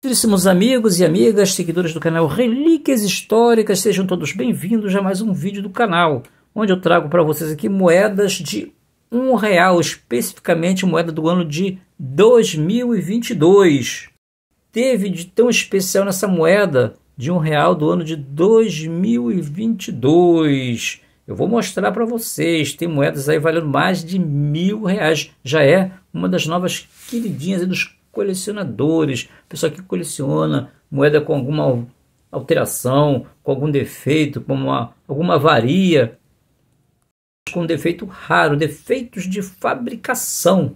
Queríssimos amigos e amigas, seguidores do canal Relíquias Históricas, sejam todos bem-vindos a mais um vídeo do canal, onde eu trago para vocês aqui moedas de um real, especificamente moeda do ano de 2022. Teve de tão especial nessa moeda de um real do ano de 2022. Eu vou mostrar para vocês, tem moedas aí valendo mais de mil reais, já é uma das novas queridinhas dos colecionadores, pessoa que coleciona moeda com alguma alteração, com algum defeito, com uma, alguma avaria, com defeito raro, defeitos de fabricação.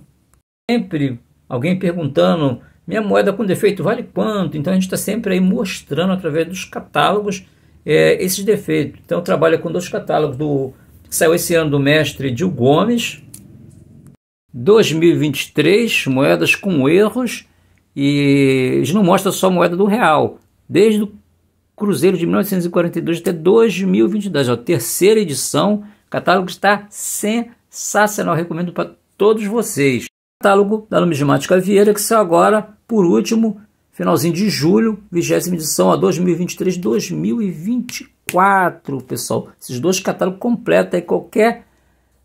Sempre alguém perguntando: minha moeda com defeito vale quanto? Então a gente está sempre aí mostrando através dos catálogos é, esses defeitos. Então trabalha com dois catálogos do saiu esse ano do mestre Gil Gomes, 2023, moedas com erros, e eles não mostram só moeda do real. Desde o Cruzeiro de 1942 até 2022, a terceira edição. O catálogo está sensacional, recomendo para todos vocês. catálogo da Numismática Vieira, que saiu agora, por último, finalzinho de julho, vigésima edição a 2023-2024, pessoal. Esses dois catálogos completos aí, qualquer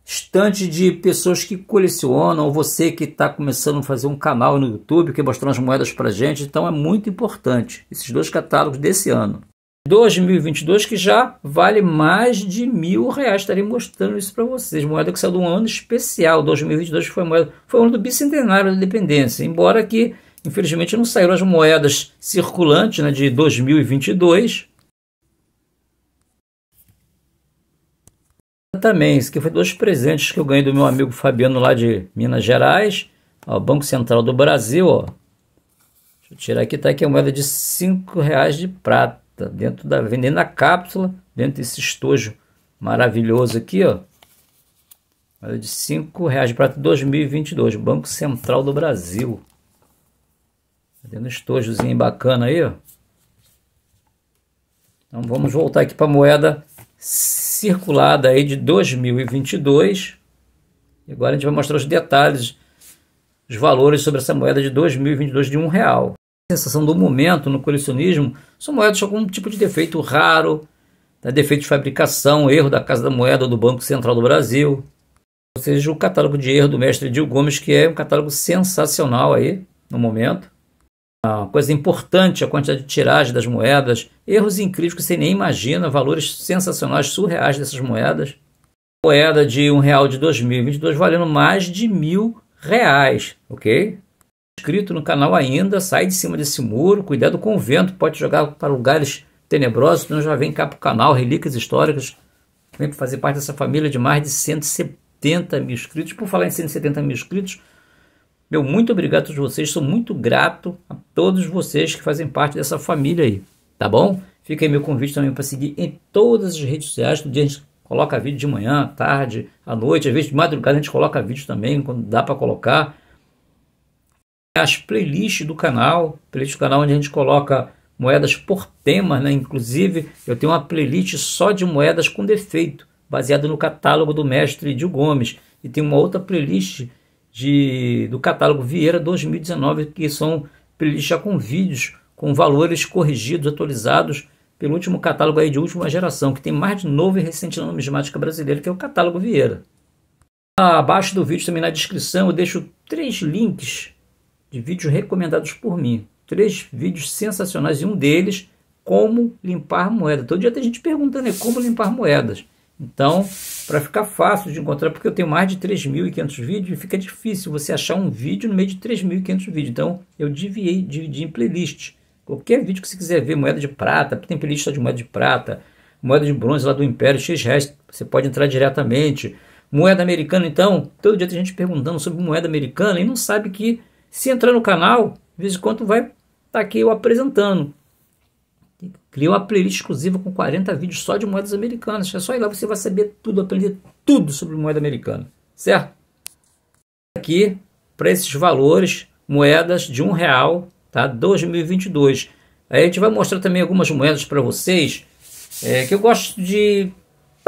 estante de pessoas que colecionam, ou você que está começando a fazer um canal no YouTube, que é mostrou as moedas para gente, então é muito importante esses dois catálogos desse ano. 2022 que já vale mais de mil reais. Estarei mostrando isso para vocês. Moeda que saiu de um ano especial, 2022 foi moeda, foi o ano do bicentenário da independência. Embora que, infelizmente, não saíram as moedas circulantes né, de 2022, também. Isso aqui foi dois presentes que eu ganhei do meu amigo Fabiano lá de Minas Gerais. Ó, Banco Central do Brasil, ó. Deixa eu tirar aqui, tá aqui a moeda de cinco reais de prata. Dentro da, vendendo na cápsula, dentro desse estojo maravilhoso aqui, ó. Moeda de cinco reais de prata 2022, Banco Central do Brasil. Tá dentro um estojozinho bacana aí, ó. Então vamos voltar aqui para a moeda circulada aí de 2022. E agora a gente vai mostrar os detalhes, os valores sobre essa moeda de 2022 de um real. A sensação do momento no colecionismo são moedas com algum tipo de defeito raro, né? defeito de fabricação, erro da Casa da Moeda ou do Banco Central do Brasil. Ou seja, o catálogo de erro do mestre Dil Gomes, que é um catálogo sensacional aí no momento uma ah, coisa importante a quantidade de tiragem das moedas, erros incríveis que você nem imagina, valores sensacionais, surreais dessas moedas. Moeda de um real de 2022 valendo mais de mil reais, ok? Inscrito no canal ainda, sai de cima desse muro, cuidado com o vento, pode jogar para lugares tenebrosos, não já vem cá para o canal Relíquias Históricas, vem fazer parte dessa família de mais de 170 mil inscritos. Por falar em 170 mil inscritos, meu muito obrigado a todos vocês, sou muito grato a todos vocês que fazem parte dessa família aí, tá bom? Fica aí meu convite também para seguir em todas as redes sociais, todo dia a gente coloca vídeo de manhã, tarde, à noite, às vezes de madrugada a gente coloca vídeo também, quando dá para colocar. As playlists do canal, playlist do canal onde a gente coloca moedas por tema, né? Inclusive, eu tenho uma playlist só de moedas com defeito, baseada no catálogo do mestre Edil Gomes, e tem uma outra playlist de, do catálogo Vieira 2019, que são playlists já com vídeos, com valores corrigidos, atualizados, pelo último catálogo aí de última geração, que tem mais de novo e recente na numismática brasileira, que é o catálogo Vieira. Abaixo do vídeo, também na descrição, eu deixo três links de vídeos recomendados por mim. Três vídeos sensacionais e um deles, como limpar moeda. Todo então, dia tem gente perguntando, né, como limpar moedas. Então, para ficar fácil de encontrar, porque eu tenho mais de 3.500 vídeos, fica difícil você achar um vídeo no meio de 3.500 vídeos. Então, eu diviei, dividi em playlist. Qualquer vídeo que você quiser ver, moeda de prata, tem playlist só de moeda de prata, moeda de bronze lá do Império, X resto, você pode entrar diretamente. Moeda americana, então, todo dia tem gente perguntando sobre moeda americana e não sabe que se entrar no canal, de vez em quando vai estar tá aqui eu apresentando. Criei uma playlist exclusiva com 40 vídeos só de moedas americanas. É só ir lá, você vai saber tudo, aprender tudo sobre moeda americana, certo? Aqui, para esses valores, moedas de um real, tá? 2022. Aí a gente vai mostrar também algumas moedas para vocês, é, que eu gosto de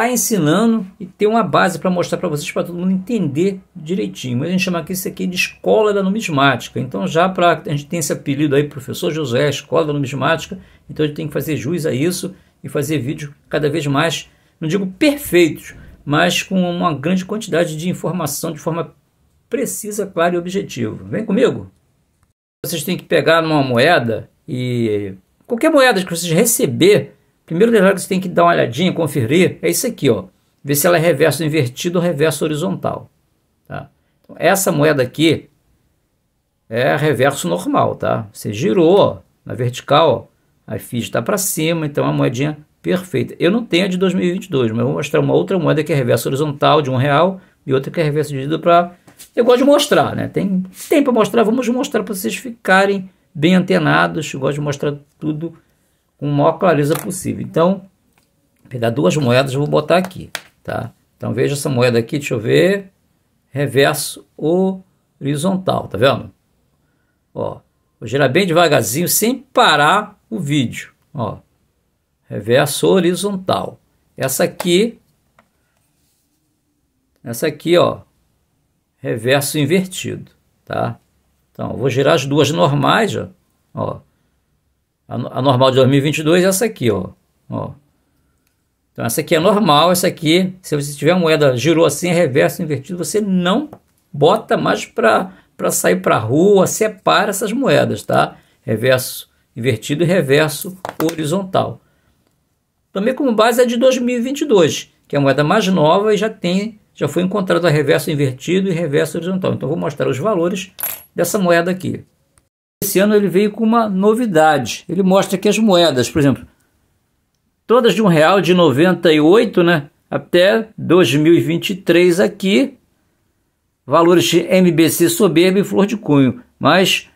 está ensinando e tem uma base para mostrar para vocês, para todo mundo entender direitinho. Mas a gente chama aqui, isso aqui de escola da numismática. Então, já para a gente tem esse apelido aí, professor José, escola da numismática, então a gente tem que fazer juiz a isso e fazer vídeos cada vez mais, não digo perfeitos, mas com uma grande quantidade de informação de forma precisa, clara e objetiva. Vem comigo! Vocês têm que pegar uma moeda e qualquer moeda que vocês receber Primeiro detalhe que você tem que dar uma olhadinha, conferir, é isso aqui, ó. Ver se ela é reverso invertido ou reverso horizontal. Tá? Então, essa moeda aqui é reverso normal, tá? Você girou ó, na vertical, ó, a FIG está para cima, então é a moedinha perfeita. Eu não tenho a de 2022, mas eu vou mostrar uma outra moeda que é reverso horizontal de um real e outra que é reverso dividido para... Eu gosto de mostrar, né? Tem, tempo para mostrar, vamos mostrar para vocês ficarem bem antenados. Eu gosto de mostrar tudo com a maior clareza possível. Então, vou pegar duas moedas, vou botar aqui, tá? Então veja essa moeda aqui, deixa eu ver, reverso horizontal, tá vendo? Ó, vou girar bem devagarzinho, sem parar o vídeo, ó. Reverso horizontal. Essa aqui, essa aqui, ó, reverso invertido, tá? Então, vou girar as duas normais, ó, ó a, normal de 2022 é essa aqui, ó. ó. Então essa aqui é normal, essa aqui, se você tiver moeda girou assim, é reverso, invertido, você não bota mais para sair para a rua, separa essas moedas, tá? Reverso invertido e reverso horizontal. Também como base é de 2022, que é a moeda mais nova e já tem, já foi encontrado a reverso invertido e reverso horizontal. Então vou mostrar os valores dessa moeda aqui esse ano ele veio com uma novidade. Ele mostra que as moedas, por exemplo, todas de um real de 98, né, até 2023 aqui, valores de MBC soberba e flor de cunho, mas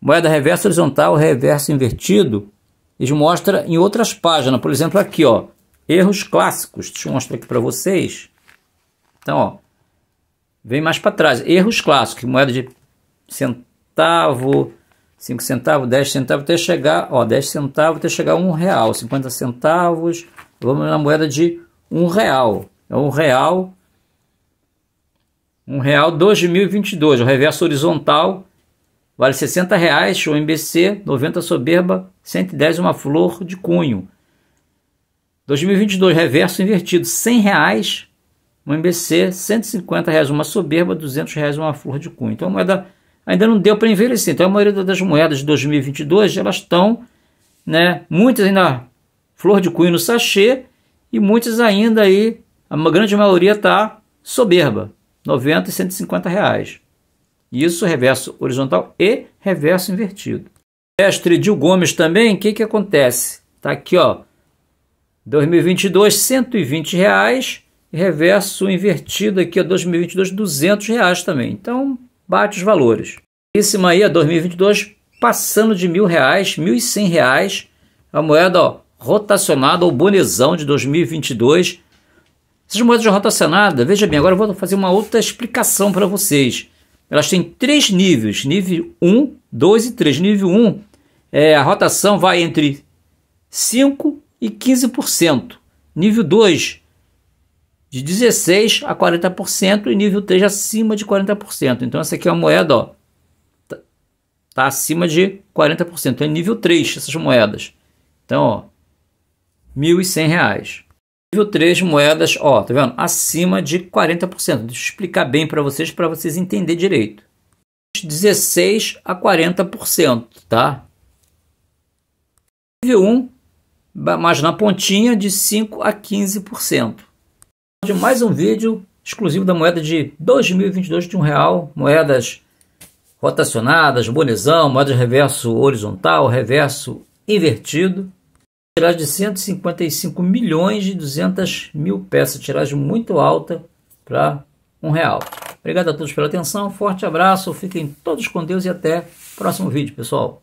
moeda reversa horizontal, reverso invertido, eles mostra em outras páginas, por exemplo, aqui, ó, erros clássicos, deixa eu mostrar aqui para vocês. Então, ó, vem mais para trás, erros clássicos, moeda de centavo, 5 centavos, 10 centavos até chegar, ó, 10 centavos até chegar a 1 real, 50 centavos, vamos na moeda de 1 real. É 1 real, 1 real 2022, o reverso horizontal vale 60 reais, o MBC, 90 soberba, 110 uma flor de cunho. 2022, reverso invertido, 100 reais, um MBC, 150 reais uma soberba, 200 reais uma flor de cunho. Então, a moeda ainda não deu para envelhecer. Então a maioria das moedas de 2022 elas estão, né, muitas ainda flor de cunho no sachê e muitas ainda aí, a grande maioria está soberba, 90 e 150 reais. Isso é reverso horizontal e reverso invertido. Mestre Dil Gomes também, o que, que acontece? Está aqui, ó, 2022, 120 reais, reverso invertido aqui, ó, 2022, 200 reais também. Então, bate os valores. Esse aí é 2022 passando de mil reais, mil e cem reais, a moeda ó, rotacionada ou bonezão de 2022. Essas moedas rotacionadas, veja bem, agora eu vou fazer uma outra explicação para vocês. Elas têm três níveis, nível 1, 2 e 3. Nível 1, é, a rotação vai entre 5 e 15%. Nível 2, de 16% a 40% e nível 3 acima de 40%. Então essa aqui é uma moeda, ó, tá, tá acima de 40%. Então, é nível 3 essas moedas. Então, ó, R$ 1.100. Nível 3 moedas, ó, tá vendo? Acima de 40%. Deixa eu explicar bem para vocês para vocês entender direito. 16 a 40%, tá? Nível 1, mas na pontinha de 5 a 15% de mais um vídeo exclusivo da moeda de 2022 de um real, moedas rotacionadas, bonezão, moedas reverso horizontal, reverso invertido, tiragem de 155 milhões e 200 mil peças, tiragem muito alta para um real. Obrigado a todos pela atenção, forte abraço, fiquem todos com Deus e até o próximo vídeo, pessoal.